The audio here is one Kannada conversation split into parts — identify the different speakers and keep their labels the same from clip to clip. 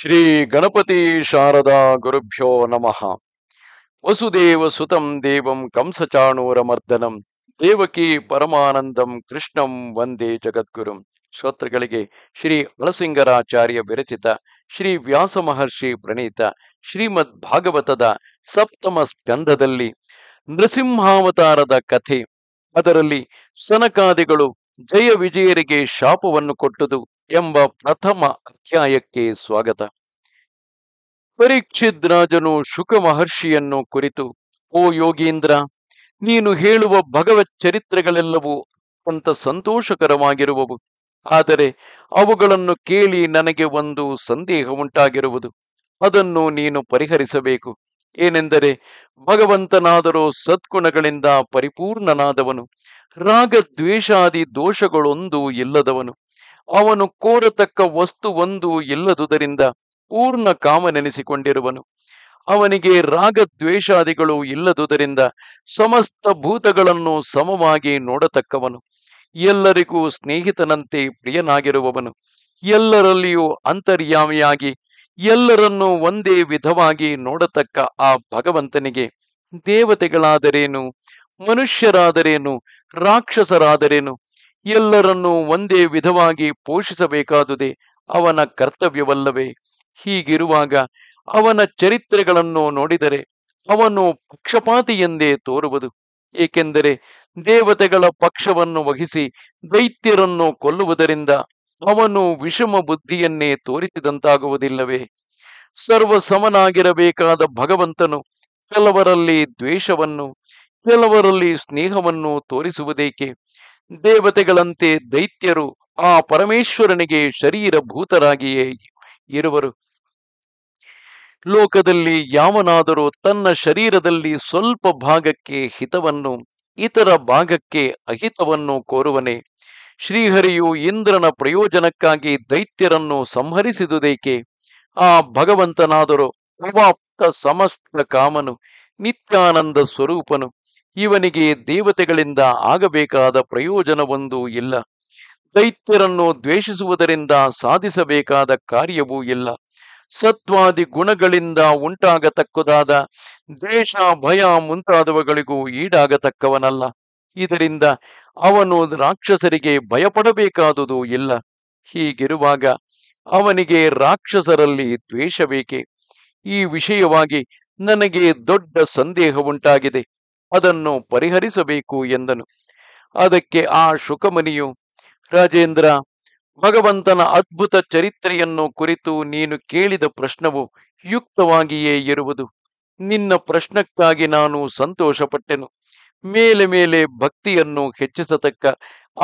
Speaker 1: ಶ್ರೀ ಗಣಪತಿ ಶಾರದಾ ಗುರುಭ್ಯೋ ನಮಃ ವಸುದೇವ ಸುತಂ ದೇವಂ ಚಾಣೂರ ಮರ್ದನಂ ದೇವಕಿ ಪರಮಾನಂದಂ ಕೃಷ್ಣಂ ವಂದೇ ಜಗದ್ಗುರುಂ ಶ್ರೋತೃಗಳಿಗೆ ಶ್ರೀ ಅಳಸಿಂಗರಾಚಾರ್ಯ ವಿರಚಿತ ಶ್ರೀ ವ್ಯಾಸ ಮಹರ್ಷಿ ಪ್ರಣೀತ ಶ್ರೀಮದ್ ಭಾಗವತದ ಸಪ್ತಮ ಸ್ಕಂಧದಲ್ಲಿ ನೃಸಿಂಹಾವತಾರದ ಕಥೆ ಅದರಲ್ಲಿ ಸನಕಾದಿಗಳು ಜಯ ವಿಜಯರಿಗೆ ಶಾಪವನ್ನು ಕೊಟ್ಟುದು ಎಂಬ ಪ್ರಥಮ ಅಧ್ಯಾಯಕ್ಕೆ ಸ್ವಾಗತ ಪರೀಕ್ಷಿದ್ ರಾಜನು ಶುಕ ಮಹರ್ಷಿಯನ್ನು ಕುರಿತು ಓ ಯೋಗೀಂದ್ರ ನೀನು ಹೇಳುವ ಭಗವತ್ ಚರಿತ್ರೆಗಳೆಲ್ಲವೂ ಅಂತ ಸಂತೋಷಕರವಾಗಿರುವವು ಆದರೆ ಅವುಗಳನ್ನು ಕೇಳಿ ನನಗೆ ಒಂದು ಸಂದೇಹ ಉಂಟಾಗಿರುವುದು ಅದನ್ನು ನೀನು ಪರಿಹರಿಸಬೇಕು ಏನೆಂದರೆ ಭಗವಂತನಾದರೂ ಸದ್ಗುಣಗಳಿಂದ ಪರಿಪೂರ್ಣನಾದವನು ರಾಗ ದ್ವೇಷಾದಿ ದೋಷಗಳೊಂದು ಇಲ್ಲದವನು ಅವನು ಕೋರತಕ್ಕ ವಸ್ತು ಒಂದು ಇಲ್ಲದುದರಿಂದ ಪೂರ್ಣ ಕಾಮನೆನಿಸಿಕೊಂಡಿರುವನು ಅವನಿಗೆ ರಾಗದ್ವೇಷಾದಿಗಳು ಇಲ್ಲದುದರಿಂದ ಸಮಸ್ತ ಭೂತಗಳನ್ನು ಸಮವಾಗಿ ನೋಡತಕ್ಕವನು ಎಲ್ಲರಿಗೂ ಸ್ನೇಹಿತನಂತೆ ಪ್ರಿಯನಾಗಿರುವವನು ಎಲ್ಲರಲ್ಲಿಯೂ ಅಂತರ್ಯಾಮಿಯಾಗಿ ಎಲ್ಲರನ್ನೂ ಒಂದೇ ವಿಧವಾಗಿ ನೋಡತಕ್ಕ ಆ ಭಗವಂತನಿಗೆ ದೇವತೆಗಳಾದರೇನು ಮನುಷ್ಯರಾದರೇನು ರಾಕ್ಷಸರಾದರೇನು ಎಲ್ಲರನ್ನೂ ಒಂದೇ ವಿಧವಾಗಿ ಪೋಷಿಸಬೇಕಾದುದೇ ಅವನ ಕರ್ತವ್ಯವಲ್ಲವೇ ಹೀಗಿರುವಾಗ ಅವನ ಚರಿತ್ರೆಗಳನ್ನು ನೋಡಿದರೆ ಅವನು ಪಕ್ಷಪಾತಿ ಎಂದೇ ತೋರುವುದು ಏಕೆಂದರೆ ದೇವತೆಗಳ ಪಕ್ಷವನ್ನು ವಹಿಸಿ ದೈತ್ಯರನ್ನು ಕೊಲ್ಲುವುದರಿಂದ ಅವನು ವಿಷಮ ಬುದ್ಧಿಯನ್ನೇ ತೋರಿಸಿದಂತಾಗುವುದಿಲ್ಲವೇ ಸರ್ವ ಸಮನಾಗಿರಬೇಕಾದ ಭಗವಂತನು ಕೆಲವರಲ್ಲಿ ದ್ವೇಷವನ್ನು ಕೆಲವರಲ್ಲಿ ಸ್ನೇಹವನ್ನು ತೋರಿಸುವುದೇಕೆ ದೇವತೆಗಳಂತೆ ದೈತ್ಯರು ಆ ಪರಮೇಶ್ವರನಿಗೆ ಶರೀರ ಭೂತರಾಗಿಯೇ ಇರುವರು ಲೋಕದಲ್ಲಿ ಯಾವನಾದರೂ ತನ್ನ ಶರೀರದಲ್ಲಿ ಸ್ವಲ್ಪ ಭಾಗಕ್ಕೆ ಹಿತವನ್ನು ಇತರ ಭಾಗಕ್ಕೆ ಅಹಿತವನ್ನು ಕೋರುವನೆ ಶ್ರೀಹರಿಯು ಇಂದ್ರನ ಪ್ರಯೋಜನಕ್ಕಾಗಿ ದೈತ್ಯರನ್ನು ಸಂಹರಿಸಿದುದೇಕೆ ಆ ಭಗವಂತನಾದರೂ ಅವಾಪ್ತ ಸಮಸ್ತ ಕಾಮನು ನಿತ್ಯಾನಂದ ಸ್ವರೂಪನು ಇವನಿಗೆ ದೇವತೆಗಳಿಂದ ಆಗಬೇಕಾದ ಪ್ರಯೋಜನವೊಂದೂ ಇಲ್ಲ ದೈತ್ಯರನ್ನು ದ್ವೇಷಿಸುವುದರಿಂದ ಸಾಧಿಸಬೇಕಾದ ಕಾರ್ಯವೂ ಇಲ್ಲ ಸತ್ವಾದಿ ಗುಣಗಳಿಂದ ಉಂಟಾಗತಕ್ಕದಾದ ದ್ವೇಷ ಭಯ ಮುಂತಾದವುಗಳಿಗೂ ಈಡಾಗತಕ್ಕವನಲ್ಲ ಇದರಿಂದ ಅವನು ರಾಕ್ಷಸರಿಗೆ ಭಯಪಡಬೇಕಾದುದು ಇಲ್ಲ ಹೀಗಿರುವಾಗ ಅವನಿಗೆ ರಾಕ್ಷಸರಲ್ಲಿ ದ್ವೇಷ ಬೇಕೆ ಈ ವಿಷಯವಾಗಿ ನನಗೆ ದೊಡ್ಡ ಸಂದೇಹ ಉಂಟಾಗಿದೆ ಅದನ್ನು ಪರಿಹರಿಸಬೇಕು ಎಂದನು ಅದಕ್ಕೆ ಆ ಶುಕಮುನಿಯು ರಾಜೇಂದ್ರ ಭಗವಂತನ ಅದ್ಭುತ ಚರಿತ್ರೆಯನ್ನು ಕುರಿತು ನೀನು ಕೇಳಿದ ಪ್ರಶ್ನವು ಯುಕ್ತವಾಗಿಯೇ ಇರುವುದು ನಿನ್ನ ಪ್ರಶ್ನಕ್ಕಾಗಿ ನಾನು ಸಂತೋಷಪಟ್ಟೆನು ಮೇಲೆ ಮೇಲೆ ಭಕ್ತಿಯನ್ನು ಹೆಚ್ಚಿಸತಕ್ಕ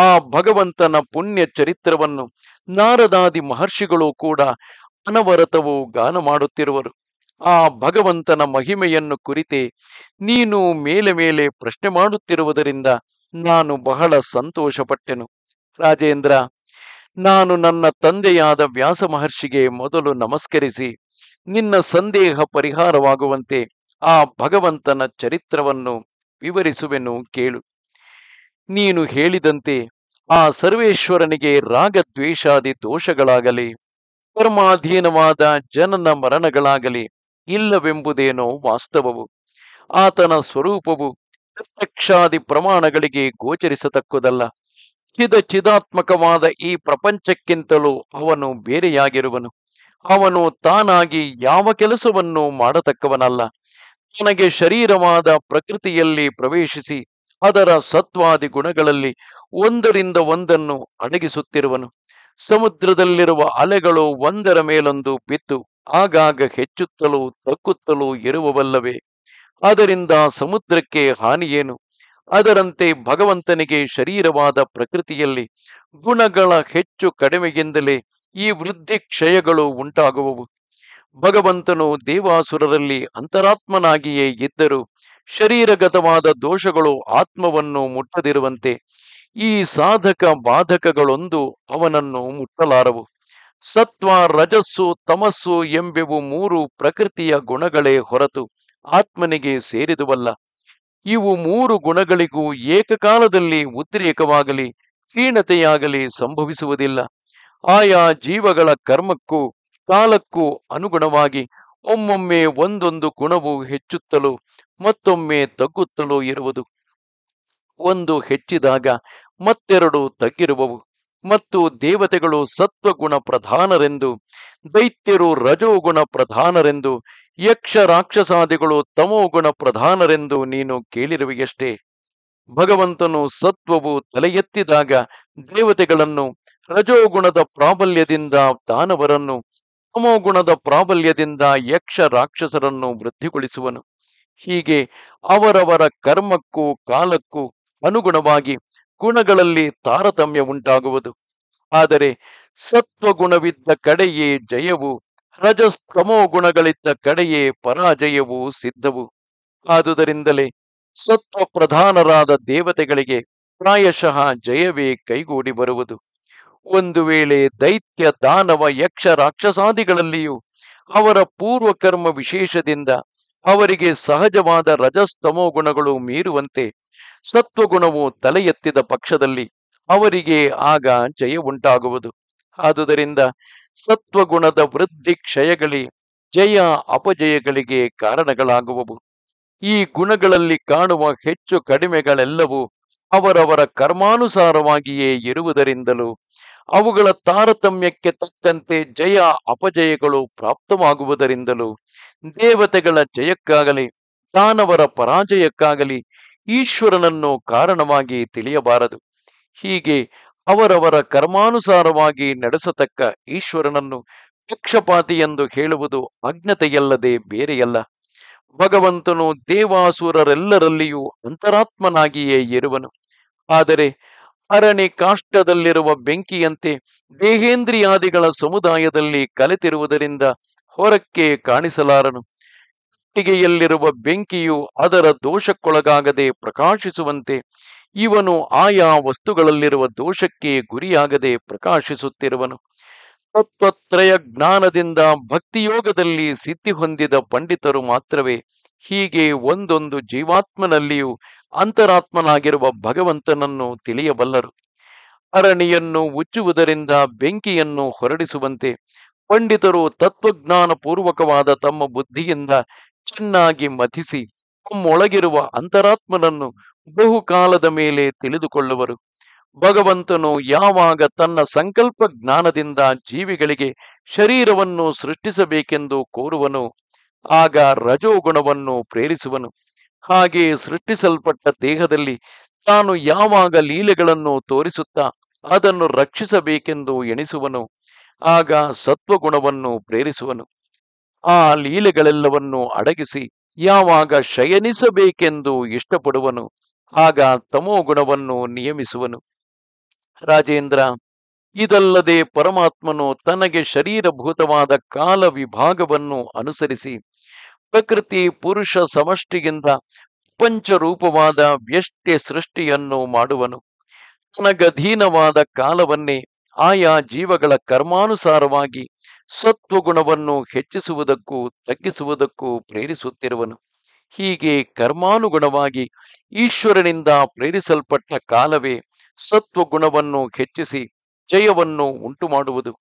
Speaker 1: ಆ ಭಗವಂತನ ಪುಣ್ಯ ಚರಿತ್ರವನ್ನು ನಾರದಾದಿ ಮಹರ್ಷಿಗಳು ಕೂಡ ಅನವರತವು ಗಾನ ಮಾಡುತ್ತಿರುವರು ಆ ಭಗವಂತನ ಮಹಿಮೆಯನ್ನು ಕುರಿತೆ ನೀನು ಮೇಲೆ ಮೇಲೆ ಪ್ರಶ್ನೆ ಮಾಡುತ್ತಿರುವುದರಿಂದ ನಾನು ಬಹಳ ಸಂತೋಷಪಟ್ಟೆನು ರಾಜೇಂದ್ರ ನಾನು ನನ್ನ ತಂದೆಯಾದ ವ್ಯಾಸ ಮಹರ್ಷಿಗೆ ಮೊದಲು ನಮಸ್ಕರಿಸಿ ನಿನ್ನ ಸಂದೇಹ ಪರಿಹಾರವಾಗುವಂತೆ ಆ ಭಗವಂತನ ಚರಿತ್ರವನ್ನು ವಿವರಿಸುವೆನು ಕೇಳು ನೀನು ಹೇಳಿದಂತೆ ಆ ಸರ್ವೇಶ್ವರನಿಗೆ ರಾಗದ್ವೇಷಾದಿ ದೋಷಗಳಾಗಲಿ ಕರ್ಮಾಧೀನವಾದ ಜನನ ಮರಣಗಳಾಗಲಿ ಇಲ್ಲವೆಂಬುದೇನೋ ವಾಸ್ತವವು ಆತನ ಸ್ವರೂಪವು ಪ್ರತ್ಯಕ್ಷಾದಿ ಪ್ರಮಾಣಗಳಿಗೆ ಗೋಚರಿಸತಕ್ಕುದಲ್ಲ ಚಿದ ಚಿದಾತ್ಮಕವಾದ ಈ ಪ್ರಪಂಚಕ್ಕಿಂತಲೂ ಅವನು ಬೇರೆಯಾಗಿರುವನು ಅವನು ತಾನಾಗಿ ಯಾವ ಕೆಲಸವನ್ನು ಮಾಡತಕ್ಕವನಲ್ಲ ತನಗೆ ಶರೀರವಾದ ಪ್ರಕೃತಿಯಲ್ಲಿ ಪ್ರವೇಶಿಸಿ ಅದರ ಸತ್ವಾದಿ ಗುಣಗಳಲ್ಲಿ ಒಂದರಿಂದ ಒಂದನ್ನು ಅಡಗಿಸುತ್ತಿರುವನು ಸಮುದ್ರದಲ್ಲಿರುವ ಅಲೆಗಳು ಒಂದರ ಮೇಲೊಂದು ಬಿತ್ತು ಆಗಾಗ ಹೆಚ್ಚುತ್ತಲೂ ತಕ್ಕುತ್ತಲೂ ಇರುವವಲ್ಲವೇ ಅದರಿಂದ ಸಮುದ್ರಕ್ಕೆ ಹಾನಿಯೇನು ಅದರಂತೆ ಭಗವಂತನಿಗೆ ಶರೀರವಾದ ಪ್ರಕೃತಿಯಲ್ಲಿ ಗುಣಗಳ ಹೆಚ್ಚು ಕಡಿಮೆಯಿಂದಲೇ ಈ ವೃದ್ಧಿ ಕ್ಷಯಗಳು ಉಂಟಾಗುವವು ಭಗವಂತನು ದೇವಾಸುರರಲ್ಲಿ ಅಂತರಾತ್ಮನಾಗಿಯೇ ಇದ್ದರೂ ಶರೀರಗತವಾದ ದೋಷಗಳು ಆತ್ಮವನ್ನು ಮುಟ್ಟದಿರುವಂತೆ ಈ ಸಾಧಕ ಬಾಧಕಗಳೊಂದು ಅವನನ್ನು ಮುಟ್ಟಲಾರವು ಸತ್ವ ರಜಸ್ಸು ತಮಸ್ಸು ಎಂಬೆವು ಮೂರು ಪ್ರಕೃತಿಯ ಗುಣಗಳೇ ಹೊರತು ಆತ್ಮನಿಗೆ ಸೇರಿದುವಲ್ಲ ಇವು ಮೂರು ಗುಣಗಳಿಗೂ ಏಕಕಾಲದಲ್ಲಿ ಉದ್ರೇಕವಾಗಲಿ ಕ್ಷೀಣತೆಯಾಗಲಿ ಸಂಭವಿಸುವುದಿಲ್ಲ ಆಯಾ ಜೀವಗಳ ಕರ್ಮಕ್ಕೂ ಕಾಲಕ್ಕೂ ಅನುಗುಣವಾಗಿ ಒಮ್ಮೊಮ್ಮೆ ಒಂದೊಂದು ಗುಣವು ಹೆಚ್ಚುತ್ತಲೋ ಮತ್ತೊಮ್ಮೆ ತಗ್ಗುತ್ತಲೋ ಇರುವುದು ಒಂದು ಹೆಚ್ಚಿದಾಗ ಮತ್ತೆರಡು ತಗ್ಗಿರುವವು ಮತ್ತು ದೇವತೆಗಳು ಸತ್ವಗುಣ ಪ್ರಧಾನರೆಂದು ದೈತ್ಯರು ರಜೋಗುಣ ಪ್ರಧಾನರೆಂದು ಯಕ್ಷ ರಾಕ್ಷಸಾದಿಗಳು ತಮೋಗುಣ ಪ್ರಧಾನರೆಂದು ನೀನು ಕೇಳಿರುವೆಯಷ್ಟೇ ಭಗವಂತನು ಸತ್ವವು ತಲೆ ಎತ್ತಿದಾಗ ದೇವತೆಗಳನ್ನು ರಜೋಗುಣದ ಪ್ರಾಬಲ್ಯದಿಂದ ದಾನವರನ್ನು ತಮೋಗುಣದ ಪ್ರಾಬಲ್ಯದಿಂದ ಯಕ್ಷ ರಾಕ್ಷಸರನ್ನು ವೃದ್ಧಿಗೊಳಿಸುವನು ಹೀಗೆ ಅವರವರ ಕರ್ಮಕ್ಕೂ ಕಾಲಕ್ಕೂ ಅನುಗುಣವಾಗಿ ಗುಣಗಳಲ್ಲಿ ತಾರತಮ್ಯ ಉಂಟಾಗುವುದು ಆದರೆ ಸತ್ವಗುಣವಿದ್ದ ಕಡೆಯೇ ಜಯವು ರಜಸ್ತಮೋ ಗುಣಗಳಿದ್ದ ಕಡೆಯೇ ಪರಾಜಯವೂ ಸಿದ್ಧವು ಆದುದರಿಂದಲೇ ಸತ್ವ ಪ್ರಧಾನರಾದ ದೇವತೆಗಳಿಗೆ ಪ್ರಾಯಶಃ ಜಯವೇ ಕೈಗೂಡಿ ಬರುವುದು ಒಂದು ವೇಳೆ ದೈತ್ಯ ದಾನವ ಯಕ್ಷ ರಾಕ್ಷಸಾದಿಗಳಲ್ಲಿಯೂ ಅವರ ಪೂರ್ವಕರ್ಮ ವಿಶೇಷದಿಂದ ಅವರಿಗೆ ಸಹಜವಾದ ರಜಸ್ತಮೋ ಗುಣಗಳು ಮೀರುವಂತೆ ಸತ್ವಗುಣವು ತಲೆ ಎತ್ತಿದ ಪಕ್ಷದಲ್ಲಿ ಅವರಿಗೆ ಆಗ ಜಯ ಉಂಟಾಗುವುದು ಆದುದರಿಂದ ಸತ್ವಗುಣದ ವೃದ್ಧಿ ಕ್ಷಯಗಳಿ ಜಯ ಅಪಜಯಗಳಿಗೆ ಕಾರಣಗಳಾಗುವವು ಈ ಗುಣಗಳಲ್ಲಿ ಕಾಣುವ ಹೆಚ್ಚು ಕಡಿಮೆಗಳೆಲ್ಲವೂ ಅವರವರ ಕರ್ಮಾನುಸಾರವಾಗಿಯೇ ಇರುವುದರಿಂದಲೂ ಅವುಗಳ ತಾರತಮ್ಯಕ್ಕೆ ತಕ್ಕಂತೆ ಜಯ ಅಪಜಯಗಳು ಪ್ರಾಪ್ತವಾಗುವುದರಿಂದಲೂ ದೇವತೆಗಳ ಜಯಕ್ಕಾಗಲಿ ತಾನವರ ಪರಾಜಯಕ್ಕಾಗಲಿ ಈಶ್ವರನನ್ನು ಕಾರಣವಾಗಿ ತಿಳಿಯಬಾರದು ಹೀಗೆ ಅವರವರ ಕರ್ಮಾನುಸಾರವಾಗಿ ನಡೆಸತಕ್ಕ ಈಶ್ವರನನ್ನು ಪಕ್ಷಪಾತಿ ಎಂದು ಹೇಳುವುದು ಅಜ್ಞತೆಯಲ್ಲದೆ ಬೇರೆಯಲ್ಲ ಭಗವಂತನು ದೇವಾಸುರರೆಲ್ಲರಲ್ಲಿಯೂ ಅಂತರಾತ್ಮನಾಗಿಯೇ ಇರುವನು ಆದರೆ ಅರಣ್ಯ ಕಾಷ್ಟದಲ್ಲಿರುವ ಬೆಂಕಿಯಂತೆ ದೇಹೇಂದ್ರಿಯಾದಿಗಳ ಸಮುದಾಯದಲ್ಲಿ ಕಲೆತಿರುವುದರಿಂದ ಹೊರಕ್ಕೆ ಕಾಣಿಸಲಾರನು ಕಟ್ಟಿಗೆಯಲ್ಲಿರುವ ಬೆಂಕಿಯು ಅದರ ದೋಷಕ್ಕೊಳಗಾಗದೆ ಪ್ರಕಾಶಿಸುವಂತೆ ಇವನು ಆಯಾ ವಸ್ತುಗಳಲ್ಲಿರುವ ದೋಷಕ್ಕೆ ಗುರಿಯಾಗದೆ ಪ್ರಕಾಶಿಸುತ್ತಿರುವನು ತತ್ವತ್ರಯ ಜ್ಞಾನದಿಂದ ಭಕ್ತಿಯೋಗದಲ್ಲಿ ಸಿದ್ಧಿ ಹೊಂದಿದ ಪಂಡಿತರು ಮಾತ್ರವೇ ಹೀಗೆ ಒಂದೊಂದು ಜೀವಾತ್ಮನಲ್ಲಿಯೂ ಅಂತರಾತ್ಮನಾಗಿರುವ ಭಗವಂತನನ್ನು ತಿಳಿಯಬಲ್ಲರು ಅರಣಿಯನ್ನು ಉಚ್ಚುವುದರಿಂದ ಬೆಂಕಿಯನ್ನು ಹೊರಡಿಸುವಂತೆ ಪಂಡಿತರು ತತ್ವಜ್ಞಾನ ಪೂರ್ವಕವಾದ ತಮ್ಮ ಬುದ್ಧಿಯಿಂದ ಚೆನ್ನಾಗಿ ಮಥಿಸಿ ತಮ್ಮೊಳಗಿರುವ ಅಂತರಾತ್ಮನನ್ನು ಬಹುಕಾಲದ ಮೇಲೆ ತಿಳಿದುಕೊಳ್ಳುವರು ಭಗವಂತನು ಯಾವಾಗ ತನ್ನ ಸಂಕಲ್ಪ ಜ್ಞಾನದಿಂದ ಜೀವಿಗಳಿಗೆ ಶರೀರವನ್ನು ಸೃಷ್ಟಿಸಬೇಕೆಂದು ಕೋರುವನು ಆಗ ರಜೋಗುಣವನ್ನು ಪ್ರೇರಿಸುವನು ಹಾಗೆ ಸೃಷ್ಟಿಸಲ್ಪಟ್ಟ ದೇಹದಲ್ಲಿ ತಾನು ಯಾವಾಗ ಲೀಲೆಗಳನ್ನು ತೋರಿಸುತ್ತಾ ಅದನ್ನು ರಕ್ಷಿಸಬೇಕೆಂದು ಎಣಿಸುವನು ಆಗ ಸತ್ವಗುಣವನ್ನು ಪ್ರೇರಿಸುವನು ಆ ಲೀಲೆಗಳೆಲ್ಲವನ್ನು ಅಡಗಿಸಿ ಯಾವಾಗ ಶಯನಿಸಬೇಕೆಂದು ಇಷ್ಟಪಡುವನು ಆಗ ತಮೋ ಗುಣವನ್ನು ನಿಯಮಿಸುವನು ರಾಜೇಂದ್ರ ಇದಲ್ಲದೆ ಪರಮಾತ್ಮನು ತನಗೆ ಶರೀರಭೂತವಾದ ಕಾಲ ವಿಭಾಗವನ್ನು ಅನುಸರಿಸಿ ಪ್ರಕೃತಿ ಪುರುಷ ಸಮಷ್ಟಿಗಿಂತ ಪಂಚರೂಪವಾದ ವ್ಯಷ್ಟಿ ಸೃಷ್ಟಿಯನ್ನು ಮಾಡುವನು ತನಗಧೀನವಾದ ಕಾಲವನ್ನೇ ಆಯಾ ಜೀವಗಳ ಕರ್ಮಾನುಸಾರವಾಗಿ ಸತ್ವಗುಣವನ್ನು ಹೆಚ್ಚಿಸುವುದಕ್ಕೂ ತಗ್ಗಿಸುವುದಕ್ಕೂ ಪ್ರೇರಿಸುತ್ತಿರುವನು ಹೀಗೆ ಕರ್ಮಾನುಗುಣವಾಗಿ ಈಶ್ವರನಿಂದ ಪ್ರೇರಿಸಲ್ಪಟ್ಟ ಕಾಲವೇ ಸತ್ವಗುಣವನ್ನು ಹೆಚ್ಚಿಸಿ ಜಯವನ್ನು ಉಂಟು ಮಾಡುವುದು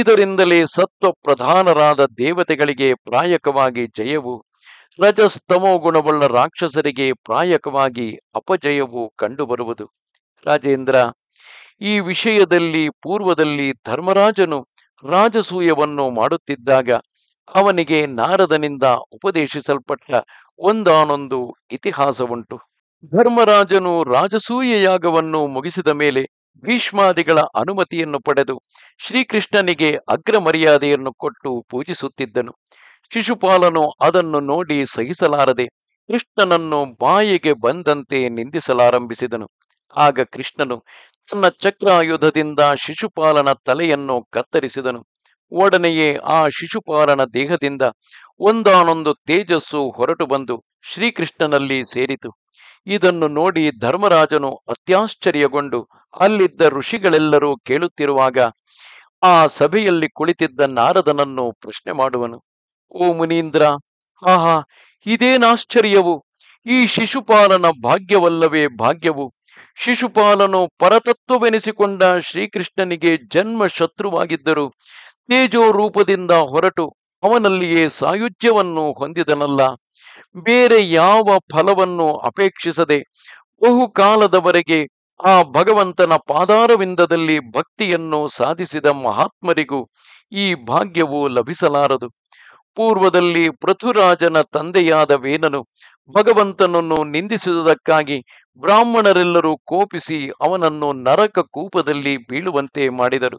Speaker 1: ಇದರಿಂದಲೇ ಸತ್ವ ಪ್ರಧಾನರಾದ ದೇವತೆಗಳಿಗೆ ಪ್ರಾಯಕವಾಗಿ ಜಯವು ರಜಸ್ತಮೋ ಗುಣವುಳ್ಳ ರಾಕ್ಷಸರಿಗೆ ಪ್ರಾಯಕವಾಗಿ ಅಪಜಯವು ಕಂಡುಬರುವುದು ರಾಜೇಂದ್ರ ಈ ವಿಷಯದಲ್ಲಿ ಪೂರ್ವದಲ್ಲಿ ಧರ್ಮರಾಜನು ರಾಜಸೂಯವನ್ನು ಮಾಡುತ್ತಿದ್ದಾಗ ಅವನಿಗೆ ನಾರದನಿಂದ ಉಪದೇಶಿಸಲ್ಪಟ್ಟ ಒಂದಾನೊಂದು ಇತಿಹಾಸವುಂಟು ಧರ್ಮರಾಜನು ರಾಜಸೂಯ ಯಾಗವನ್ನು ಮುಗಿಸಿದ ಮೇಲೆ ಭೀಷ್ಮಾದಿಗಳ ಅನುಮತಿಯನ್ನು ಪಡೆದು ಶ್ರೀಕೃಷ್ಣನಿಗೆ ಅಗ್ರ ಮರ್ಯಾದೆಯನ್ನು ಕೊಟ್ಟು ಪೂಜಿಸುತ್ತಿದ್ದನು ಶಿಶುಪಾಲನು ಅದನ್ನು ನೋಡಿ ಸಹಿಸಲಾರದೆ ಕೃಷ್ಣನನ್ನು ಬಾಯಿಗೆ ಬಂದಂತೆ ನಿಂದಿಸಲಾರಂಭಿಸಿದನು ಆಗ ಕೃಷ್ಣನು ತನ್ನ ಚಕ್ರಾಯುಧದಿಂದ ಶಿಶುಪಾಲನ ತಲೆಯನ್ನು ಕತ್ತರಿಸಿದನು ಒಡನೆಯೇ ಆ ಶಿಶುಪಾಲನ ದೇಹದಿಂದ ಒಂದಾನೊಂದು ತೇಜಸ್ಸು ಹೊರಟು ಬಂದು ಶ್ರೀಕೃಷ್ಣನಲ್ಲಿ ಸೇರಿತು ಇದನ್ನು ನೋಡಿ ಧರ್ಮರಾಜನು ಅತ್ಯಾಶ್ಚರ್ಯಗೊಂಡು ಅಲ್ಲಿದ್ದ ಋಷಿಗಳೆಲ್ಲರೂ ಕೇಳುತ್ತಿರುವಾಗ ಆ ಸಭೆಯಲ್ಲಿ ಕುಳಿತಿದ್ದ ನಾರದನನ್ನು ಪ್ರಶ್ನೆ ಮಾಡುವನು ಓ ಮುನೀಂದ್ರ ಆಹಾ ಇದೇನಾಶ್ಚರ್ಯವು ಈ ಶಿಶುಪಾಲನ ಭಾಗ್ಯವಲ್ಲವೇ ಭಾಗ್ಯವು ಶಿಶುಪಾಲನು ಪರತತ್ವವೆನಿಸಿಕೊಂಡ ಶ್ರೀಕೃಷ್ಣನಿಗೆ ಜನ್ಮ ಶತ್ರುವಾಗಿದ್ದರು ತೇಜೋ ರೂಪದಿಂದ ಹೊರಟು ಅವನಲ್ಲಿಯೇ ಸಾಯುಜ್ಯವನ್ನು ಹೊಂದಿದನಲ್ಲ ಬೇರೆ ಯಾವ ಫಲವನ್ನು ಅಪೇಕ್ಷಿಸದೆ ಬಹುಕಾಲದವರೆಗೆ ಆ ಭಗವಂತನ ಪಾದಾರವಿಂದದಲ್ಲಿ ಭಕ್ತಿಯನ್ನು ಸಾಧಿಸಿದ ಮಹಾತ್ಮರಿಗೂ ಈ ಭಾಗ್ಯವು ಲಭಿಸಲಾರದು ಪೂರ್ವದಲ್ಲಿ ಪೃಥುರಾಜನ ತಂದೆಯಾದ ವೇನನು ಭಗವಂತನನ್ನು ನಿಂದಿಸಿದುದಕ್ಕಾಗಿ ಬ್ರಾಹ್ಮಣರೆಲ್ಲರೂ ಕೋಪಿಸಿ ಅವನನ್ನು ನರಕ ಕೂಪದಲ್ಲಿ ಬೀಳುವಂತೆ ಮಾಡಿದರು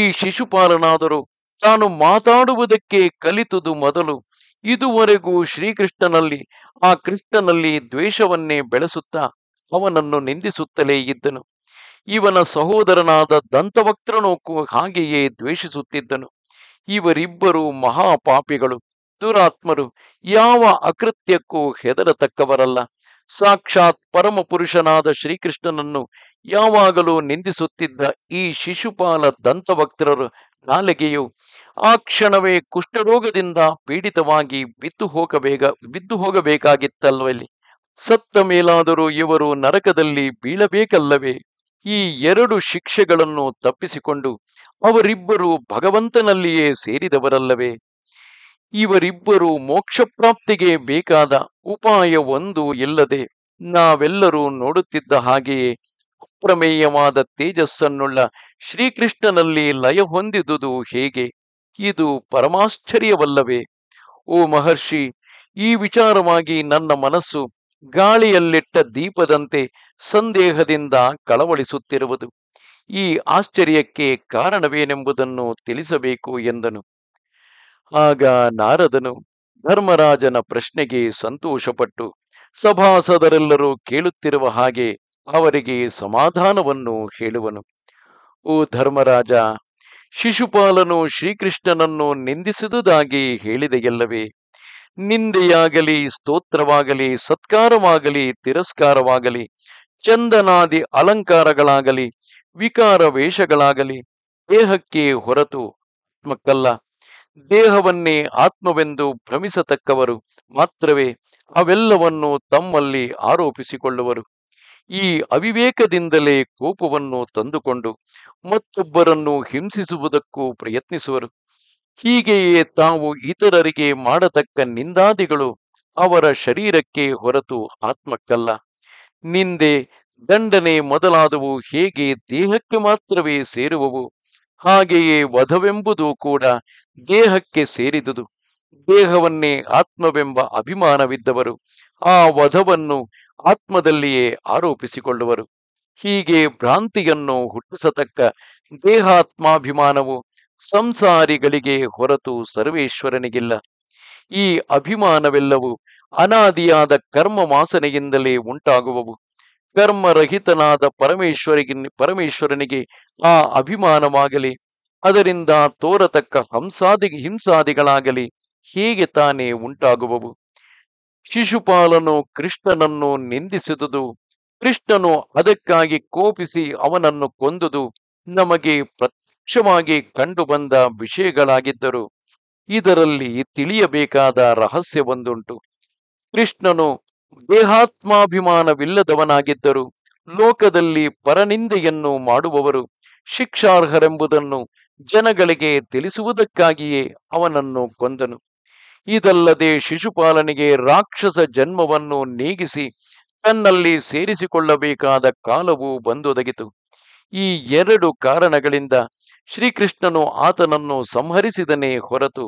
Speaker 1: ಈ ಶಿಶುಪಾಲನಾದರೂ ತಾನು ಮಾತಾಡುವುದಕ್ಕೆ ಕಲಿತುದು ಮೊದಲು ಇದುವರೆಗೂ ಶ್ರೀಕೃಷ್ಣನಲ್ಲಿ ಆ ಕೃಷ್ಣನಲ್ಲಿ ದ್ವೇಷವನ್ನೇ ಬೆಳೆಸುತ್ತಾ ಅವನನ್ನು ನಿಂದಿಸುತ್ತಲೇ ಇದ್ದನು ಇವನ ಸಹೋದರನಾದ ದಂತವಕ್ತನೂ ಹಾಗೆಯೇ ದ್ವೇಷಿಸುತ್ತಿದ್ದನು ಇವರಿಬ್ಬರು ಮಹಾಪಾಪಿಗಳು ದುರಾತ್ಮರು ಯಾವ ಅಕೃತ್ಯಕ್ಕೂ ಹೆದರತಕ್ಕವರಲ್ಲ ಸಾಕ್ಷಾತ್ ಪರಮಪುರುಷನಾದ ಶ್ರೀಕೃಷ್ಣನನ್ನು ಯಾವಾಗಲೂ ನಿಂದಿಸುತ್ತಿದ್ದ ಈ ಶಿಶುಪಾಲ ದಂತಭಕ್ತರರು ನಾಲಿಗೆಯು ಆ ಕ್ಷಣವೇ ಕುಷ್ಠರೋಗದಿಂದ ಪೀಡಿತವಾಗಿ ಬಿದ್ದು ಹೋಗಬೇಗ ಬಿದ್ದು ಹೋಗಬೇಕಾಗಿತ್ತಲ್ವಲ್ಲಿ ಸತ್ತ ಮೇಲಾದರೂ ಇವರು ನರಕದಲ್ಲಿ ಬೀಳಬೇಕಲ್ಲವೇ ಈ ಎರಡು ಶಿಕ್ಷೆಗಳನ್ನು ತಪ್ಪಿಸಿಕೊಂಡು ಅವರಿಬ್ಬರು ಭಗವಂತನಲ್ಲಿಯೇ ಸೇರಿದವರಲ್ಲವೇ ಇವರಿಬ್ಬರು ಮೋಕ್ಷಪ್ರಾಪ್ತಿಗೆ ಬೇಕಾದ ಉಪಾಯವೊಂದು ಇಲ್ಲದೆ ನಾವೆಲ್ಲರೂ ನೋಡುತ್ತಿದ್ದ ಹಾಗೆಯೇ ಅಪ್ರಮೇಯವಾದ ತೇಜಸ್ಸನ್ನುಳ್ಳ ಶ್ರೀಕೃಷ್ಣನಲ್ಲಿ ಲಯ ಹೊಂದಿದುದು ಹೇಗೆ ಇದು ಪರಮಾಶ್ಚರ್ಯವಲ್ಲವೇ ಓ ಮಹರ್ಷಿ ಈ ವಿಚಾರವಾಗಿ ನನ್ನ ಮನಸ್ಸು ಗಾಳಿಯಲ್ಲಿಟ್ಟ ದೀಪದಂತೆ ಸಂದೇಹದಿಂದ ಕಳವಳಿಸುತ್ತಿರುವುದು ಈ ಆಶ್ಚರ್ಯಕ್ಕೆ ಕಾರಣವೇನೆಂಬುದನ್ನು ತಿಳಿಸಬೇಕು ಎಂದನು ಆಗ ನಾರದನು ಧರ್ಮರಾಜನ ಪ್ರಶ್ನೆಗೆ ಸಂತೋಷಪಟ್ಟು ಸಭಾಸದರೆಲ್ಲರೂ ಕೇಳುತ್ತಿರುವ ಹಾಗೆ ಅವರಿಗೆ ಸಮಾಧಾನವನ್ನು ಹೇಳುವನು ಓ ಧರ್ಮರಾಜ ಶಿಶುಪಾಲನು ಶ್ರೀಕೃಷ್ಣನನ್ನು ನಿಂದಿಸಿದುದಾಗಿ ಹೇಳಿದೆಯಲ್ಲವೇ ನಿಂದೆಯಾಗಲಿ ಸ್ತೋತ್ರವಾಗಲಿ ಸತ್ಕಾರವಾಗಲಿ ತಿರಸ್ಕಾರವಾಗಲಿ ಚಂದನಾದಿ ಅಲಂಕಾರಗಳಾಗಲಿ ವಿಕಾರ ವೇಷಗಳಾಗಲಿ ದೇಹಕ್ಕೆ ಹೊರತು ಆತ್ಮಕ್ಕಲ್ಲ ದೇಹವನ್ನೇ ಆತ್ಮವೆಂದು ಭ್ರಮಿಸತಕ್ಕವರು ಮಾತ್ರವೇ ಅವೆಲ್ಲವನ್ನು ತಮ್ಮಲ್ಲಿ ಆರೋಪಿಸಿಕೊಳ್ಳುವರು ಈ ಅವಿವೇಕದಿಂದಲೇ ಕೋಪವನ್ನು ತಂದುಕೊಂಡು ಮತ್ತೊಬ್ಬರನ್ನು ಹಿಂಸಿಸುವುದಕ್ಕೂ ಪ್ರಯತ್ನಿಸುವರು ಹೀಗೆಯೇ ತಾವು ಇತರರಿಗೆ ಮಾಡತಕ್ಕ ನಿಂದಾದಿಗಳು ಅವರ ಶರೀರಕ್ಕೆ ಹೊರತು ಆತ್ಮಕ್ಕಲ್ಲ ನಿಂದೆ ದಂಡನೆ ಮೊದಲಾದವು ಹೇಗೆ ದೇಹಕ್ಕೆ ಮಾತ್ರವೇ ಸೇರುವವು ಹಾಗೆಯೇ ವಧವೆಂಬುದು ಕೂಡ ದೇಹಕ್ಕೆ ಸೇರಿದುದು ದೇಹವನ್ನೇ ಆತ್ಮವೆಂಬ ಅಭಿಮಾನವಿದ್ದವರು ಆ ವಧವನ್ನು ಆತ್ಮದಲ್ಲಿಯೇ ಆರೋಪಿಸಿಕೊಳ್ಳುವರು ಹೀಗೆ ಭ್ರಾಂತಿಯನ್ನು ಹುಟ್ಟಿಸತಕ್ಕ ದೇಹಾತ್ಮಾಭಿಮಾನವು ಸಂಸಾರಿಗಳಿಗೆ ಹೊರತು ಸರ್ವೇಶ್ವರನಿಗಿಲ್ಲ ಈ ಅಭಿಮಾನವೆಲ್ಲವೂ ಅನಾದಿಯಾದ ಕರ್ಮ ಮಾಸನೆಯಿಂದಲೇ ಉಂಟಾಗುವವು ಕರ್ಮರಹಿತನಾದ ಪರಮೇಶ್ವರಿಗೆ ಪರಮೇಶ್ವರನಿಗೆ ಆ ಅಭಿಮಾನವಾಗಲಿ ಅದರಿಂದ ತೋರತಕ್ಕ ಹಂಸಾದಿ ಹಿಂಸಾದಿಗಳಾಗಲಿ ಹೀಗೆ ತಾನೇ ಉಂಟಾಗುವವು ಶಿಶುಪಾಲನು ಕೃಷ್ಣನನ್ನು ನಿಂದಿಸಿದುದು ಕೃಷ್ಣನು ಅದಕ್ಕಾಗಿ ಕೋಪಿಸಿ ಅವನನ್ನು ಕೊಂದುದು ನಮಗೆ ಪ್ರತ್ಯಕ್ಷವಾಗಿ ಕಂಡುಬಂದ ವಿಷಯಗಳಾಗಿದ್ದರು ಇದರಲ್ಲಿ ತಿಳಿಯಬೇಕಾದ ರಹಸ್ಯವೊಂದುಂಟು ಕೃಷ್ಣನು ದೇಹಾತ್ಮಾಭಿಮಾನವಿಲ್ಲದವನಾಗಿದ್ದರು ಲೋಕದಲ್ಲಿ ಪರನಿಂದೆಯನ್ನು ಮಾಡುವವರು ಶಿಕ್ಷಾರ್ಹರೆಂಬುದನ್ನು ಜನಗಳಿಗೆ ತಿಳಿಸುವುದಕ್ಕಾಗಿಯೇ ಅವನನ್ನು ಕೊಂದನು ಇದಲ್ಲದೆ ಶಿಶುಪಾಲನಿಗೆ ರಾಕ್ಷಸ ಜನ್ಮವನ್ನು ನೀಗಿಸಿ ತನ್ನಲ್ಲಿ ಸೇರಿಸಿಕೊಳ್ಳಬೇಕಾದ ಕಾಲವು ಬಂದೊದಗಿತು ಈ ಎರಡು ಕಾರಣಗಳಿಂದ ಶ್ರೀಕೃಷ್ಣನು ಆತನನ್ನು ಸಂಹರಿಸಿದನೇ ಹೊರತು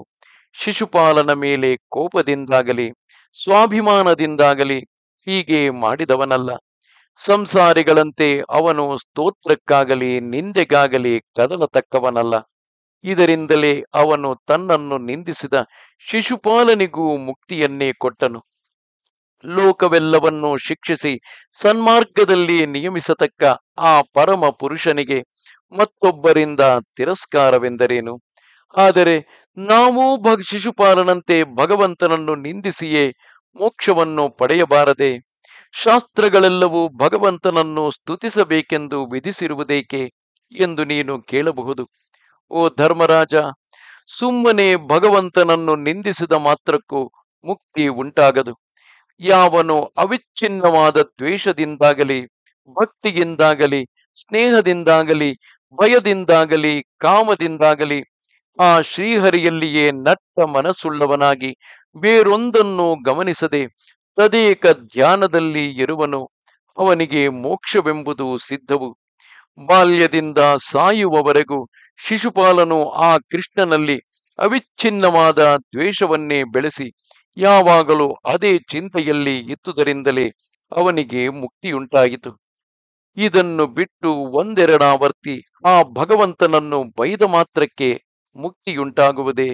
Speaker 1: ಶಿಶುಪಾಲನ ಮೇಲೆ ಕೋಪದಿಂದಾಗಲಿ ಸ್ವಾಭಿಮಾನದಿಂದಾಗಲಿ ಹೀಗೆ ಮಾಡಿದವನಲ್ಲ ಸಂಸಾರಿಗಳಂತೆ ಅವನು ಸ್ತೋತ್ರಕ್ಕಾಗಲಿ ನಿಂದೆಗಾಗಲಿ ಕದಲತಕ್ಕವನಲ್ಲ ಇದರಿಂದಲೇ ಅವನು ತನ್ನನ್ನು ನಿಂದಿಸಿದ ಶಿಶುಪಾಲನಿಗೂ ಮುಕ್ತಿಯನ್ನೇ ಕೊಟ್ಟನು ಲೋಕವೆಲ್ಲವನ್ನೂ ಶಿಕ್ಷಿಸಿ ಸನ್ಮಾರ್ಗದಲ್ಲಿ ನಿಯಮಿಸತಕ್ಕ ಆ ಪರಮ ಪುರುಷನಿಗೆ ಮತ್ತೊಬ್ಬರಿಂದ ತಿರಸ್ಕಾರವೆಂದರೇನು ಆದರೆ ನಾವು ಭಗ ಶಿಶುಪಾಲನಂತೆ ಭಗವಂತನನ್ನು ನಿಂದಿಸಿಯೇ ಮೋಕ್ಷವನ್ನು ಪಡೆಯಬಾರದೆ ಶಾಸ್ತ್ರಗಳೆಲ್ಲವೂ ಭಗವಂತನನ್ನು ಸ್ತುತಿಸಬೇಕೆಂದು ವಿಧಿಸಿರುವುದೇಕೆ ಎಂದು ನೀನು ಕೇಳಬಹುದು ಓ ಧರ್ಮರಾಜ ಸುಮ್ಮನೆ ಭಗವಂತನನ್ನು ನಿಂದಿಸಿದ ಮಾತ್ರಕ್ಕೂ ಮುಕ್ತಿ ಉಂಟಾಗದು ಯಾವನು ಅವಿಚ್ಛಿನ್ನವಾದ ದ್ವೇಷದಿಂದಾಗಲಿ ಭಕ್ತಿಯಿಂದಾಗಲಿ ಸ್ನೇಹದಿಂದಾಗಲಿ ಭಯದಿಂದಾಗಲಿ ಕಾಮದಿಂದಾಗಲಿ ಆ ಶ್ರೀಹರಿಯಲ್ಲಿಯೇ ನಟ್ಟ ಮನಸ್ಸುಳ್ಳವನಾಗಿ ಬೇರೊಂದನ್ನು ಗಮನಿಸದೆ ತದೇಕ ಧ್ಯಾನದಲ್ಲಿ ಇರುವನು ಅವನಿಗೆ ಮೋಕ್ಷವೆಂಬುದು ಸಿದ್ಧವು ಬಾಲ್ಯದಿಂದ ಸಾಯುವವರೆಗೂ ಶಿಶುಪಾಲನು ಆ ಕೃಷ್ಣನಲ್ಲಿ ಅವಿಚ್ಛಿನ್ನವಾದ ದ್ವೇಷವನ್ನೇ ಬೆಳೆಸಿ ಯಾವಾಗಲೂ ಅದೇ ಚಿಂತೆಯಲ್ಲಿ ಇತ್ತುದರಿಂದಲೇ ಅವನಿಗೆ ಮುಕ್ತಿಯುಂಟಾಯಿತು ಇದನ್ನು ಬಿಟ್ಟು ಒಂದೆರಡಾವರ್ತಿ ಆ ಭಗವಂತನನ್ನು ಬೈದ ಮಾತ್ರಕ್ಕೆ ಮುಕ್ತಿಯುಂಟಾಗುವುದೇ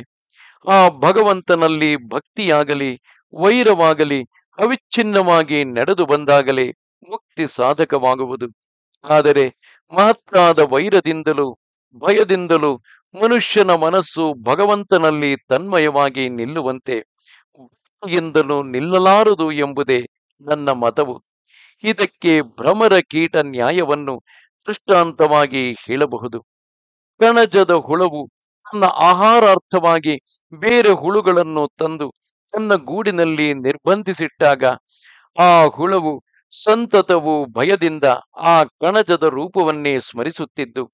Speaker 1: ಆ ಭಗವಂತನಲ್ಲಿ ಭಕ್ತಿಯಾಗಲಿ ವೈರವಾಗಲಿ ಅವಿಚ್ಛಿನ್ನವಾಗಿ ನಡೆದು ಬಂದಾಗಲೇ ಮುಕ್ತಿ ಸಾಧಕವಾಗುವುದು ಆದರೆ ಮಹತ್ತಾದ ವೈರದಿಂದಲೂ ಭಯದಿಂದಲೂ ಮನುಷ್ಯನ ಮನಸ್ಸು ಭಗವಂತನಲ್ಲಿ ತನ್ಮಯವಾಗಿ ನಿಲ್ಲುವಂತೆ ಭಕ್ತಿಯಿಂದಲೂ ನಿಲ್ಲಲಾರದು ಎಂಬುದೇ ನನ್ನ ಮತವು ಇದಕ್ಕೆ ಭ್ರಮರ ಕೀಟ ನ್ಯಾಯವನ್ನು ದೃಷ್ಟಾಂತವಾಗಿ ಹೇಳಬಹುದು ಕಣಜದ ಹುಳವು ತನ್ನ ಆಹಾರಾರ್ಥವಾಗಿ ಬೇರೆ ಹುಳುಗಳನ್ನು ತಂದು ತನ್ನ ಗೂಡಿನಲ್ಲಿ ನಿರ್ಬಂಧಿಸಿಟ್ಟಾಗ ಆ ಹುಳವು ಸಂತತವು ಭಯದಿಂದ ಆ ಕಣಜದ ರೂಪವನ್ನೇ ಸ್ಮರಿಸುತ್ತಿದ್ದು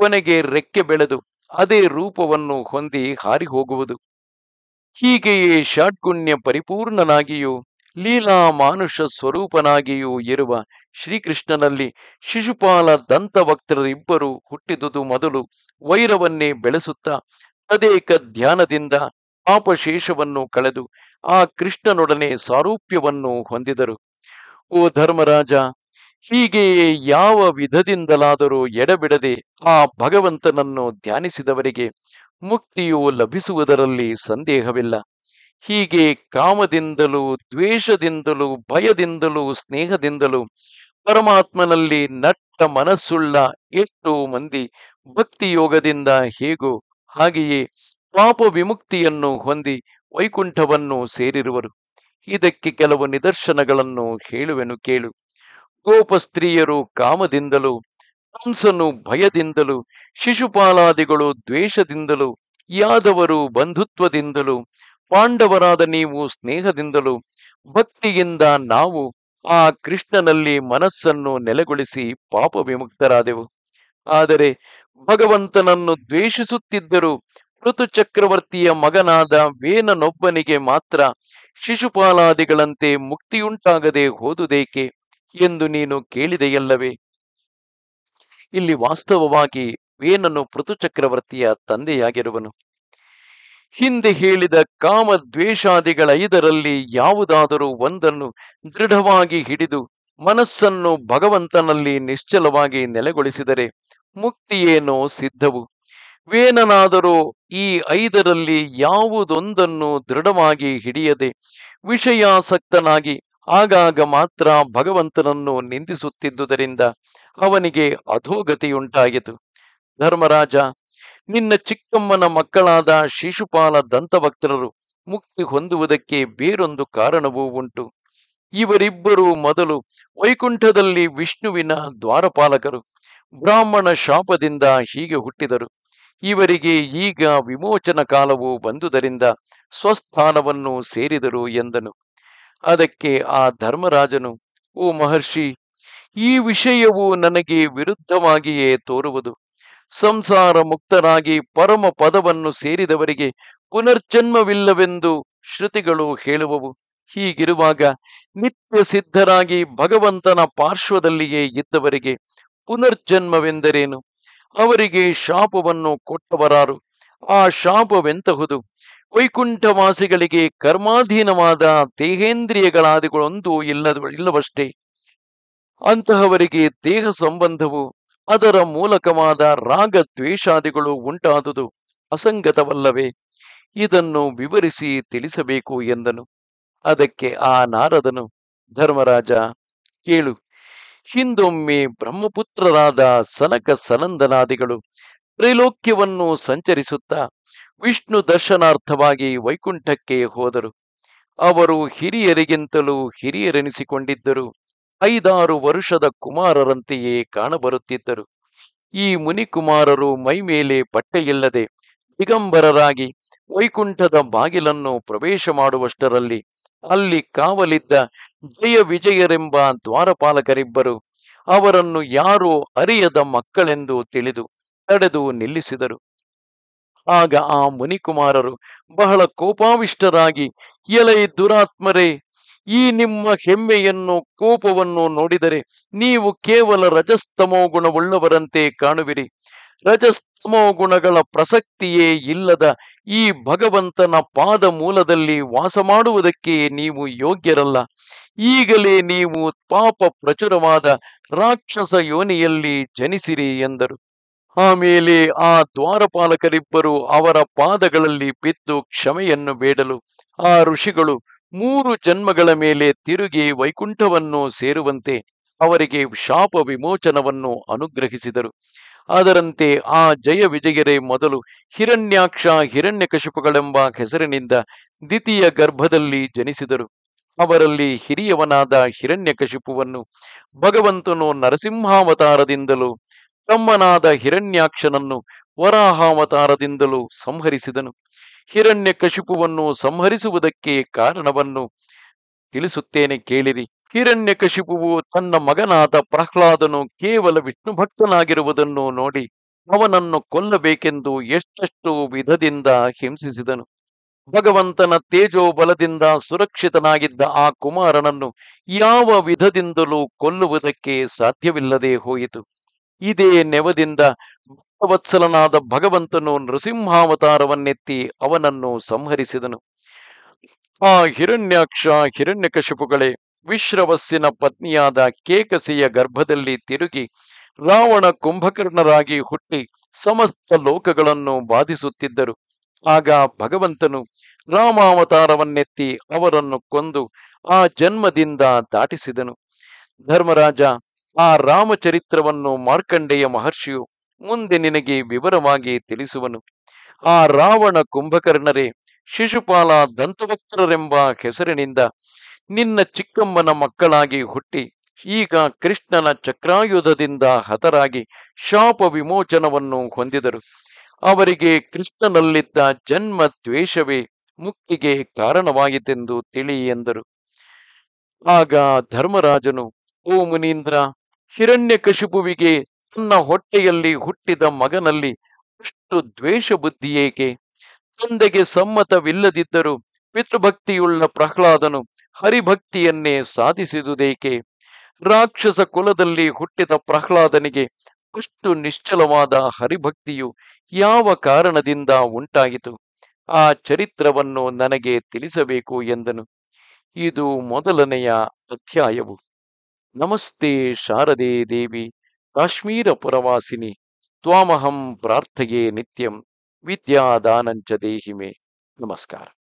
Speaker 1: ಕೊನೆಗೆ ರೆಕ್ಕೆ ಬೆಳೆದು ಅದೇ ರೂಪವನ್ನು ಹೊಂದಿ ಹಾರಿ ಹೋಗುವುದು ಹೀಗೆಯೇ ಷಾಡ್ಗುಣ್ಯ ಪರಿಪೂರ್ಣನಾಗಿಯೂ ಲೀಲಾ ಮಾನುಷ ಸ್ವರೂಪನಾಗಿಯೂ ಇರುವ ಶ್ರೀಕೃಷ್ಣನಲ್ಲಿ ಶಿಶುಪಾಲ ಇಬ್ಬರು ಹುಟ್ಟಿದುದು ಮೊದಲು ವೈರವನ್ನೇ ಬೆಳೆಸುತ್ತಾ ತದೇಕ ಧ್ಯಾನದಿಂದ ಪಾಪಶೇಷವನ್ನು ಕಳೆದು ಆ ಕೃಷ್ಣನೊಡನೆ ಸಾರೂಪ್ಯವನ್ನು ಹೊಂದಿದರು ಓ ಧರ್ಮರಾಜ ಹೀಗೆಯೇ ಯಾವ ವಿಧದಿಂದಲಾದರೂ ಎಡಬಿಡದೆ ಆ ಭಗವಂತನನ್ನು ಧ್ಯಾನಿಸಿದವರಿಗೆ ಮುಕ್ತಿಯು ಲಭಿಸುವುದರಲ್ಲಿ ಸಂದೇಹವಿಲ್ಲ ಹೀಗೆ ಕಾಮದಿಂದಲೂ ದ್ವೇಷದಿಂದಲೂ ಭಯದಿಂದಲೂ ಸ್ನೇಹದಿಂದಲೂ ಪರಮಾತ್ಮನಲ್ಲಿ ನಟ್ಟ ಮನಸ್ಸುಳ್ಳ ಎಷ್ಟೋ ಮಂದಿ ಭಕ್ತಿ ಯೋಗದಿಂದ ಹೇಗೋ ಹಾಗೆಯೇ ಪಾಪ ವಿಮುಕ್ತಿಯನ್ನು ಹೊಂದಿ ವೈಕುಂಠವನ್ನು ಸೇರಿರುವರು ಇದಕ್ಕೆ ಕೆಲವು ನಿದರ್ಶನಗಳನ್ನು ಹೇಳುವೆನು ಕೇಳು ಗೋಪಸ್ತ್ರೀಯರು ಸ್ತ್ರೀಯರು ಕಾಮದಿಂದಲೂ ಹಂಸನು ಭಯದಿಂದಲೂ ಶಿಶುಪಾಲಾದಿಗಳು ದ್ವೇಷದಿಂದಲೂ ಯಾದವರು ಬಂಧುತ್ವದಿಂದಲೂ ಪಾಂಡವರಾದ ನೀವು ಸ್ನೇಹದಿಂದಲೂ ಭಕ್ತಿಯಿಂದ ನಾವು ಆ ಕೃಷ್ಣನಲ್ಲಿ ಮನಸ್ಸನ್ನು ನೆಲೆಗೊಳಿಸಿ ಪಾಪ ವಿಮುಕ್ತರಾದೆವು ಆದರೆ ಭಗವಂತನನ್ನು ದ್ವೇಷಿಸುತ್ತಿದ್ದರೂ ಋತು ಚಕ್ರವರ್ತಿಯ ಮಗನಾದ ವೇನನೊಬ್ಬನಿಗೆ ಮಾತ್ರ ಶಿಶುಪಾಲಾದಿಗಳಂತೆ ಮುಕ್ತಿಯುಂಟಾಗದೆ ಹೋದುದೇಕೆ ಎಂದು ನೀನು ಕೇಳಿದೆಯಲ್ಲವೇ ಇಲ್ಲಿ ವಾಸ್ತವವಾಗಿ ವೇನನು ಪೃಥು ಚಕ್ರವರ್ತಿಯ ತಂದೆಯಾಗಿರುವನು ಹಿಂದೆ ಹೇಳಿದ ಕಾಮ ದ್ವೇಷಾದಿಗಳ ಇದರಲ್ಲಿ ಯಾವುದಾದರೂ ಒಂದನ್ನು ದೃಢವಾಗಿ ಹಿಡಿದು ಮನಸ್ಸನ್ನು ಭಗವಂತನಲ್ಲಿ ನಿಶ್ಚಲವಾಗಿ ನೆಲೆಗೊಳಿಸಿದರೆ ಮುಕ್ತಿಯೇನೋ ಸಿದ್ಧವು ವೇನನಾದರೂ ಈ ಐದರಲ್ಲಿ ಯಾವುದೊಂದನ್ನು ದೃಢವಾಗಿ ಹಿಡಿಯದೆ ವಿಷಯಾಸಕ್ತನಾಗಿ ಆಗಾಗ ಮಾತ್ರ ಭಗವಂತನನ್ನು ನಿಂದಿಸುತ್ತಿದ್ದುದರಿಂದ ಅವನಿಗೆ ಅಧೋಗತಿಯುಂಟಾಯಿತು ಧರ್ಮರಾಜ ನಿನ್ನ ಚಿಕ್ಕಮ್ಮನ ಮಕ್ಕಳಾದ ಶಿಶುಪಾಲ ದಂತಭಕ್ತರರು ಮುಕ್ತಿ ಹೊಂದುವುದಕ್ಕೆ ಬೇರೊಂದು ಕಾರಣವೂ ಉಂಟು ಇವರಿಬ್ಬರೂ ಮೊದಲು ವೈಕುಂಠದಲ್ಲಿ ವಿಷ್ಣುವಿನ ದ್ವಾರಪಾಲಕರು ಬ್ರಾಹ್ಮಣ ಶಾಪದಿಂದ ಹೀಗೆ ಹುಟ್ಟಿದರು ಇವರಿಗೆ ಈಗ ವಿಮೋಚನ ಕಾಲವು ಬಂದುದರಿಂದ ಸ್ವಸ್ಥಾನವನ್ನು ಸೇರಿದರು ಎಂದನು ಅದಕ್ಕೆ ಆ ಧರ್ಮರಾಜನು ಓ ಮಹರ್ಷಿ ಈ ವಿಷಯವು ನನಗೆ ವಿರುದ್ಧವಾಗಿಯೇ ತೋರುವುದು ಸಂಸಾರ ಮುಕ್ತರಾಗಿ ಪರಮ ಪದವನ್ನು ಸೇರಿದವರಿಗೆ ಪುನರ್ಜನ್ಮವಿಲ್ಲವೆಂದು ಶ್ರುತಿಗಳು ಹೇಳುವವು ಹೀಗಿರುವಾಗ ನಿತ್ಯ ಸಿದ್ಧರಾಗಿ ಭಗವಂತನ ಪಾರ್ಶ್ವದಲ್ಲಿಯೇ ಇದ್ದವರಿಗೆ ಪುನರ್ಜನ್ಮವೆಂದರೇನು ಅವರಿಗೆ ಶಾಪವನ್ನು ಕೊಟ್ಟವರಾರು ಆ ಶಾಪವೆಂತಹುದು ವೈಕುಂಠವಾಸಿಗಳಿಗೆ ಕರ್ಮಾಧೀನವಾದ ದೇಹೇಂದ್ರಿಯಗಳಾದಿಗಳೊಂದು ಇಲ್ಲದ ಇಲ್ಲವಷ್ಟೇ ಅಂತಹವರಿಗೆ ದೇಹ ಸಂಬಂಧವು ಅದರ ಮೂಲಕವಾದ ರಾಗ ದ್ವೇಷಾದಿಗಳು ಉಂಟಾದುದು ಅಸಂಗತವಲ್ಲವೇ ಇದನ್ನು ವಿವರಿಸಿ ತಿಳಿಸಬೇಕು ಎಂದನು ಅದಕ್ಕೆ ಆ ನಾರದನು ಧರ್ಮರಾಜ ಕೇಳು ಹಿಂದೊಮ್ಮೆ ಬ್ರಹ್ಮಪುತ್ರರಾದ ಸನಕ ಸನಂದನಾದಿಗಳು ತ್ರೈಲೋಕ್ಯವನ್ನು ಸಂಚರಿಸುತ್ತಾ ವಿಷ್ಣು ದರ್ಶನಾರ್ಥವಾಗಿ ವೈಕುಂಠಕ್ಕೆ ಹೋದರು ಅವರು ಹಿರಿಯರಿಗಿಂತಲೂ ಹಿರಿಯರೆನಿಸಿಕೊಂಡಿದ್ದರು ಐದಾರು ವರುಷದ ಕುಮಾರರಂತೆಯೇ ಕಾಣಬರುತ್ತಿದ್ದರು ಈ ಮುನಿಕುಮಾರರು ಮೈ ಮೇಲೆ ಬಟ್ಟೆಯಿಲ್ಲದೆ ದಿಗಂಬರರಾಗಿ ವೈಕುಂಠದ ಬಾಗಿಲನ್ನು ಪ್ರವೇಶ ಮಾಡುವಷ್ಟರಲ್ಲಿ ಅಲ್ಲಿ ಕಾವಲಿದ್ದ ಜಯ ವಿಜಯರೆಂಬ ದ್ವಾರಪಾಲಕರಿಬ್ಬರು ಅವರನ್ನು ಯಾರೋ ಅರಿಯದ ಮಕ್ಕಳೆಂದು ತಿಳಿದು ತಡೆದು ನಿಲ್ಲಿಸಿದರು ಆಗ ಆ ಮುನಿಕುಮಾರರು ಬಹಳ ಕೋಪಾವಿಷ್ಟರಾಗಿ ಎಲೈ ದುರಾತ್ಮರೇ ಈ ನಿಮ್ಮ ಹೆಮ್ಮೆಯನ್ನು ಕೋಪವನ್ನು ನೋಡಿದರೆ ನೀವು ಕೇವಲ ರಜಸ್ತಮೋ ಗುಣವುಳ್ಳವರಂತೆ ಕಾಣುವಿರಿ ರಜಸ್ತಮೋ ಗುಣಗಳ ಪ್ರಸಕ್ತಿಯೇ ಇಲ್ಲದ ಈ ಭಗವಂತನ ಪಾದ ಮೂಲದಲ್ಲಿ ವಾಸ ಮಾಡುವುದಕ್ಕೆ ನೀವು ಯೋಗ್ಯರಲ್ಲ ಈಗಲೇ ನೀವು ಪಾಪ ಪ್ರಚುರವಾದ ರಾಕ್ಷಸ ಯೋನಿಯಲ್ಲಿ ಜನಿಸಿರಿ ಎಂದರು ಆಮೇಲೆ ಆ ದ್ವಾರಪಾಲಕರಿಬ್ಬರು ಅವರ ಪಾದಗಳಲ್ಲಿ ಬಿದ್ದು ಕ್ಷಮೆಯನ್ನು ಬೇಡಲು ಆ ಋಷಿಗಳು ಮೂರು ಜನ್ಮಗಳ ಮೇಲೆ ತಿರುಗಿ ವೈಕುಂಠವನ್ನು ಸೇರುವಂತೆ ಅವರಿಗೆ ಶಾಪ ವಿಮೋಚನವನ್ನು ಅನುಗ್ರಹಿಸಿದರು ಅದರಂತೆ ಆ ಜಯ ವಿಜಯರೇ ಮೊದಲು ಹಿರಣ್ಯಾಕ್ಷ ಹಿರಣ್ಯಕಶಿಪುಗಳೆಂಬ ಹೆಸರಿನಿಂದ ದ್ವಿತೀಯ ಗರ್ಭದಲ್ಲಿ ಜನಿಸಿದರು ಅವರಲ್ಲಿ ಹಿರಿಯವನಾದ ಹಿರಣ್ಯಕಶಿಪುವನ್ನು ಭಗವಂತನು ನರಸಿಂಹಾವತಾರದಿಂದಲೂ ತಮ್ಮನಾದ ಹಿರಣ್ಯಾಕ್ಷನನ್ನು ವರಾಹಾವತಾರದಿಂದಲೂ ಸಂಹರಿಸಿದನು ಹಿರಣ್ಯ ಕಶಿಪುವನ್ನು ಸಂಹರಿಸುವುದಕ್ಕೆ ಕಾರಣವನ್ನು ತಿಳಿಸುತ್ತೇನೆ ಕೇಳಿರಿ ಹಿರಣ್ಯ ಕಶಿಪುವು ತನ್ನ ಮಗನಾದ ಪ್ರಹ್ಲಾದನು ಕೇವಲ ವಿಷ್ಣು ಭಕ್ತನಾಗಿರುವುದನ್ನು ನೋಡಿ ಅವನನ್ನು ಕೊಲ್ಲಬೇಕೆಂದು ಎಷ್ಟೆಷ್ಟು ವಿಧದಿಂದ ಹಿಂಸಿಸಿದನು ಭಗವಂತನ ತೇಜೋಬಲದಿಂದ ಸುರಕ್ಷಿತನಾಗಿದ್ದ ಆ ಕುಮಾರನನ್ನು ಯಾವ ವಿಧದಿಂದಲೂ ಕೊಲ್ಲುವುದಕ್ಕೆ ಸಾಧ್ಯವಿಲ್ಲದೆ ಹೋಯಿತು ಇದೇ ನೆವದಿಂದ ಭಕ್ತವತ್ಸಲನಾದ ಭಗವಂತನು ನೃಸಿಂಹಾವತಾರವನ್ನೆತ್ತಿ ಅವನನ್ನು ಸಂಹರಿಸಿದನು ಆ ಹಿರಣ್ಯಾಕ್ಷ ಹಿರಣ್ಯಕಶಿಪುಗಳೇ ವಿಶ್ರವಸ್ಸಿನ ಪತ್ನಿಯಾದ ಕೇಕಸಿಯ ಗರ್ಭದಲ್ಲಿ ತಿರುಗಿ ರಾವಣ ಕುಂಭಕರ್ಣರಾಗಿ ಹುಟ್ಟಿ ಸಮಸ್ತ ಲೋಕಗಳನ್ನು ಬಾಧಿಸುತ್ತಿದ್ದರು ಆಗ ಭಗವಂತನು ರಾಮಾವತಾರವನ್ನೆತ್ತಿ ಅವರನ್ನು ಕೊಂದು ಆ ಜನ್ಮದಿಂದ ದಾಟಿಸಿದನು ಧರ್ಮರಾಜ ಆ ರಾಮಚರಿತ್ರವನ್ನು ಮಾರ್ಕಂಡೆಯ ಮಹರ್ಷಿಯು ಮುಂದೆ ನಿನಗೆ ವಿವರವಾಗಿ ತಿಳಿಸುವನು ಆ ರಾವಣ ಕುಂಭಕರ್ಣರೇ ಶಿಶುಪಾಲ ದಂತಭಕ್ತರೆಂಬ ಹೆಸರಿನಿಂದ ನಿನ್ನ ಚಿಕ್ಕಮ್ಮನ ಮಕ್ಕಳಾಗಿ ಹುಟ್ಟಿ ಈಗ ಕೃಷ್ಣನ ಚಕ್ರಾಯುಧದಿಂದ ಹತರಾಗಿ ಶಾಪ ವಿಮೋಚನವನ್ನು ಹೊಂದಿದರು ಅವರಿಗೆ ಕೃಷ್ಣನಲ್ಲಿದ್ದ ಜನ್ಮ ದ್ವೇಷವೇ ಮುಕ್ತಿಗೆ ಕಾರಣವಾಯಿತೆಂದು ತಿಳಿ ಎಂದರು ಆಗ ಧರ್ಮರಾಜನು ಓ ಮುನೀಂದ್ರ ಹಿರಣ್ಯ ತನ್ನ ಹೊಟ್ಟೆಯಲ್ಲಿ ಹುಟ್ಟಿದ ಮಗನಲ್ಲಿ ಅಷ್ಟು ದ್ವೇಷ ಬುದ್ಧಿ ಏಕೆ ತಂದೆಗೆ ಸಮ್ಮತವಿಲ್ಲದಿದ್ದರೂ ಪಿತೃಭಕ್ತಿಯುಳ್ಳ ಪ್ರಹ್ಲಾದನು ಹರಿಭಕ್ತಿಯನ್ನೇ ಸಾಧಿಸಿದುದೇಕೆ ರಾಕ್ಷಸ ಕುಲದಲ್ಲಿ ಹುಟ್ಟಿದ ಪ್ರಹ್ಲಾದನಿಗೆ ಅಷ್ಟು ನಿಶ್ಚಲವಾದ ಹರಿಭಕ್ತಿಯು ಯಾವ ಕಾರಣದಿಂದ ಉಂಟಾಯಿತು ಆ ಚರಿತ್ರವನ್ನು ನನಗೆ ತಿಳಿಸಬೇಕು ಎಂದನು ಇದು ಮೊದಲನೆಯ ಅಧ್ಯಾಯವು ನಮಸ್ತೆ ಶಾರದೇ ದೇವಿ ಕಾಶ್ಮೀರ ಪುರವಾಸಿನಿ ತ್ವಾಮಹಂ ಪ್ರಾರ್ಥೆಯೇ ನಿತ್ಯಂ ವಿದ್ಯಾದಾನಂಚ ಮೇ ನಮಸ್ಕಾರ